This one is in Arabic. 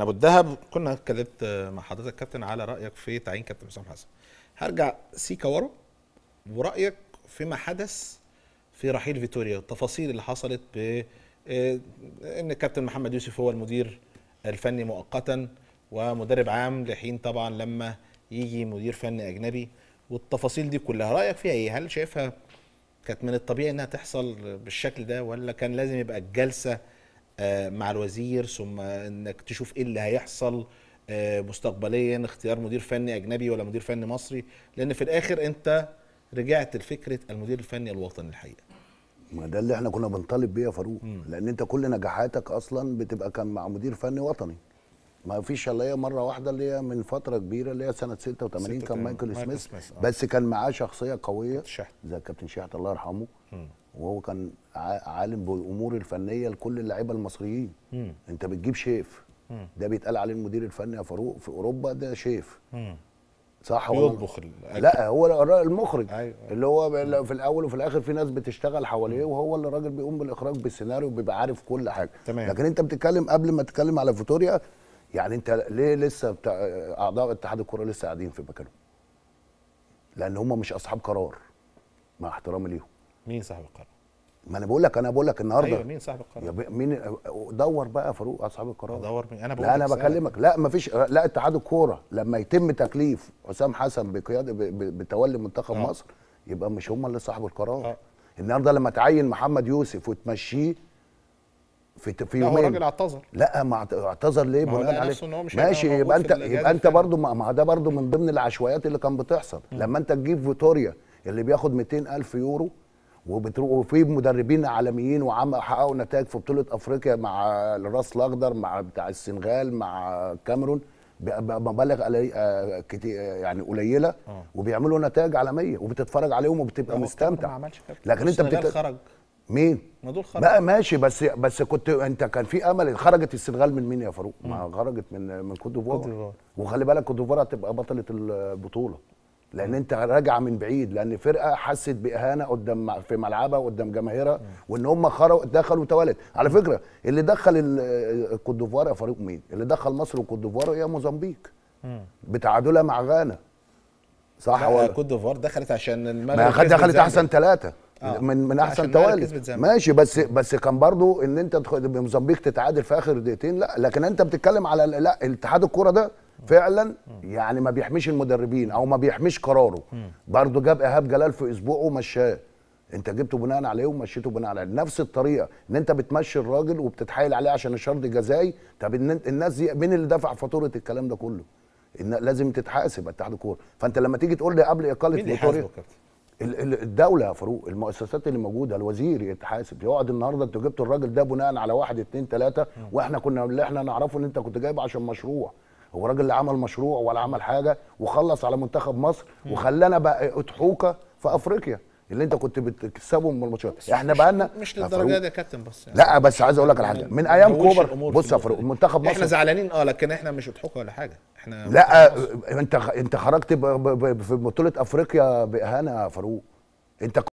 ابو الذهب كنا اتكلمت آه، مع حضرتك كابتن على رايك في تعيين كابتن حسام حسن هرجع سيكا ورا ورايك فيما حدث في رحيل فيتوريا التفاصيل اللي حصلت ب آه، ان كابتن محمد يوسف هو المدير الفني مؤقتا ومدرب عام لحين طبعا لما يجي مدير فني اجنبي والتفاصيل دي كلها رايك فيها ايه هل شايفها كانت من الطبيعي انها تحصل بالشكل ده ولا كان لازم يبقى الجلسه آه، مع الوزير ثم انك تشوف ايه اللي هيحصل آه، مستقبليا اختيار مدير فني اجنبي ولا مدير فني مصري لان في الاخر انت رجعت لفكره المدير الفني الوطني الحقيقه ما ده اللي احنا كنا بنطالب بيه يا فاروق لان انت كل نجاحاتك اصلا بتبقى كان مع مدير فني وطني ما فيش الا هي مره واحده اللي هي من فتره كبيره اللي هي سنه 86 كان مايكل سميث آه. بس كان معاه شخصيه قويه زي الكابتن شحت الله يرحمه م. وهو كان عالم بالامور الفنيه لكل اللعيبه المصريين م. انت بتجيب شيف م. ده بيتقال عليه المدير الفني يا فاروق في اوروبا ده شيف م. صح هو يطبخ لا هو المخرج أيوة،, أيوة. اللي هو في الاول وفي الاخر في ناس بتشتغل حواليه وهو اللي راجل بيقوم بالاخراج بالسيناريو وبيبقى عارف كل حاجه تمام. لكن انت بتتكلم قبل ما تتكلم على فيتوريا يعني انت ليه لسه بتاع اعضاء اتحاد الكره لسه قاعدين في مكانهم لان هم مش اصحاب قرار مع احترامي ليهم مين صاحب القرار ما انا بقول لك انا بقول لك النهارده ايوه مين صاحب القرار ب... مين دور بقى فاروق اصحاب القرار دور مين انا بقول لا انا بكلمك لا ما فيش لا اتحاد الكوره لما يتم تكليف حسام حسن بقياده ب... ب... بتولي منتخب أه. مصر يبقى مش هم اللي صاحب القرار أه. النهارده لما تعين محمد يوسف وتمشيه في في لا هو الراجل اعتذر لا ما اعتذر ليه بناء عليه ماشي يبقى انت يبقى انت برضه ما ده برضه من ضمن العشوائيات اللي كان بتحصل م. لما انت تجيب فيتوريا اللي بياخد 200000 يورو وبتروح وفي مدربين عالميين وعمل حققوا نتائج في بطوله افريقيا مع الراس الاخضر مع بتاع السنغال مع الكاميرون بمبالغ آه، يعني قليله آه. وبيعملوا نتائج عالميه وبتتفرج عليهم وبتبقى مستمتع لكن انت بتت... خرج مين؟ ما دول خرج بقى ماشي بس بس كنت انت كان في امل خرجت السنغال من مين يا فاروق؟ ما خرجت من من كوت ديفوار وخلي بالك كوت ديفوار هتبقى بطله البطوله لان انت راجعه من بعيد لان فرقه حست باهانه قدام في ملعبها وقدام جماهيرها وان هم خرجوا دخلوا وتوالت على فكره اللي دخل الكوت ديفوار يا فاروق مين؟ اللي دخل مصر والكوت ديفوار هي موزمبيق بتعادلها مع غانا صح ولا كوت ديفوار دخلت عشان المغرب دخلت احسن ثلاثه آه. من من احسن توالي ماشي بس بس كان برضو ان انت موزمبيق تتعادل في اخر دقيقتين لا لكن انت بتتكلم على لا اتحاد الكوره ده فعلا يعني ما بيحميش المدربين او ما بيحميش قراره برضو جاب ايهاب جلال في اسبوعه ومشاه انت جبته بناء عليه ومشيته بناء عليه نفس الطريقه ان انت بتمشي الراجل وبتتحايل عليه عشان الشرط الجزائي طب إن الناس دي مين اللي دفع فاتوره الكلام ده كله إن لازم تتحاسب اتحاد الكوره فانت لما تيجي تقول لي قبل اقاله مين اللي كابتن؟ الدوله يا فاروق المؤسسات اللي موجوده الوزير يتحاسب يقعد النهارده انتوا جبتوا الراجل ده بناء على واحد اتنين تلاته واحنا كنا اللي احنا نعرفه ان انت كنت جايبه عشان مشروع هو الراجل اللي عمل مشروع ولا عمل حاجه وخلص على منتخب مصر وخلانا بقى اضحوكه في افريقيا اللي انت كنت بتكسبه من الماتشات احنا بقى لنا مش للدرجه دي يا كابتن بس يعني. لا بس عايز اقول لك على حاجه من ايام كوبر بص يا فاروق منتخب مصر احنا زعلانين اه لكن احنا مش اضحوك ولا حاجه احنا لا آه، انت انت خرجت في بطوله افريقيا باهانه يا فاروق انت